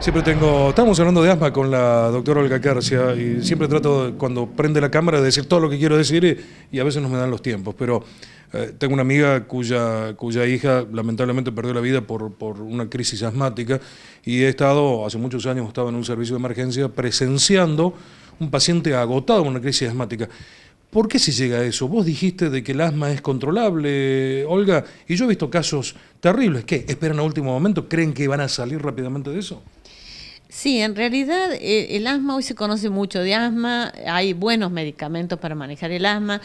Siempre tengo, estamos hablando de asma con la doctora Olga Carcia y siempre trato cuando prende la cámara de decir todo lo que quiero decir y, a veces no me dan los tiempos, pero eh, tengo una amiga cuya, cuya hija lamentablemente perdió la vida por, por una crisis asmática y he estado, hace muchos años estaba en un servicio de emergencia presenciando un paciente agotado con una crisis asmática. ¿Por qué se llega a eso? Vos dijiste de que el asma es controlable, Olga, y yo he visto casos terribles. ¿Qué? ¿Esperan a último momento? ¿Creen que van a salir rápidamente de eso? Sí, en realidad eh, el asma hoy se conoce mucho de asma, hay buenos medicamentos para manejar el asma,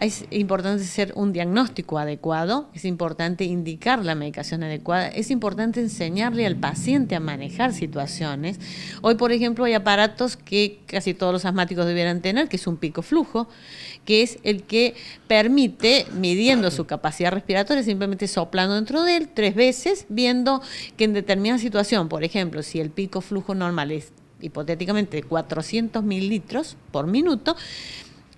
es importante hacer un diagnóstico adecuado, es importante indicar la medicación adecuada, es importante enseñarle al paciente a manejar situaciones. Hoy, por ejemplo, hay aparatos que casi todos los asmáticos debieran tener, que es un pico flujo, que es el que permite, midiendo su capacidad respiratoria, simplemente soplando dentro de él tres veces, viendo que en determinada situación, por ejemplo, si el pico flujo normales, hipotéticamente 400 mililitros por minuto,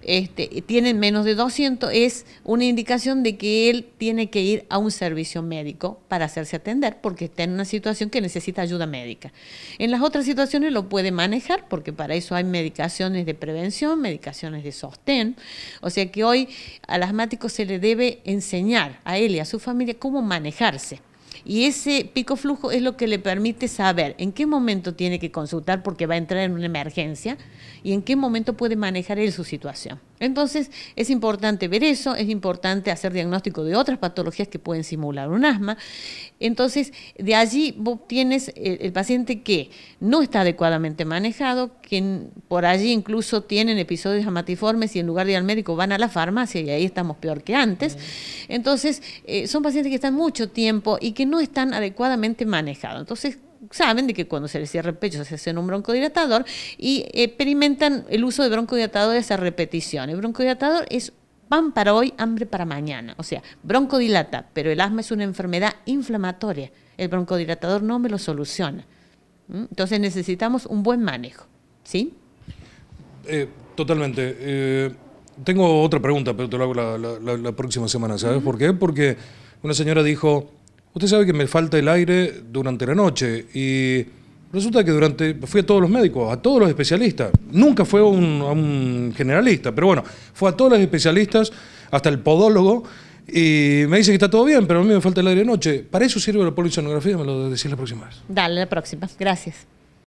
este, tienen menos de 200, es una indicación de que él tiene que ir a un servicio médico para hacerse atender porque está en una situación que necesita ayuda médica. En las otras situaciones lo puede manejar porque para eso hay medicaciones de prevención, medicaciones de sostén. O sea que hoy al asmático se le debe enseñar a él y a su familia cómo manejarse. Y ese pico flujo es lo que le permite saber en qué momento tiene que consultar porque va a entrar en una emergencia y en qué momento puede manejar él su situación. Entonces es importante ver eso, es importante hacer diagnóstico de otras patologías que pueden simular un asma. Entonces de allí vos tienes eh, el, paciente que no está adecuadamente manejado, que por allí incluso tienen episodios amatiformes y en lugar de ir al médico van a la farmacia y ahí estamos peor que antes. Mm. Entonces eh, son pacientes que están mucho tiempo y que no están adecuadamente manejados. Entonces saben de que cuando se les cierra el pecho se hace un broncodilatador y eh, experimentan el uso de broncodilatadores a repetición. El broncodilatador es pan para hoy, hambre para mañana. O sea, broncodilata, pero el asma es una enfermedad inflamatoria. El broncodilatador no me lo soluciona. ¿Mm? Entonces necesitamos un buen manejo. ¿Sí? Eh, totalmente. Eh, tengo otra pregunta, pero te lo hago la, próxima semana. ¿Sabes por qué? Porque una señora dijo, usted sabe que me falta el aire durante la noche y resulta que durante, fui a todos los médicos, a todos los especialistas, nunca fue un, a un generalista, pero bueno, fue a todos los especialistas, hasta el podólogo, y me dice que está todo bien, pero a mí me falta el aire de noche. Para eso sirve la polisonografía, me lo decís la próxima vez. Dale, la próxima. Gracias.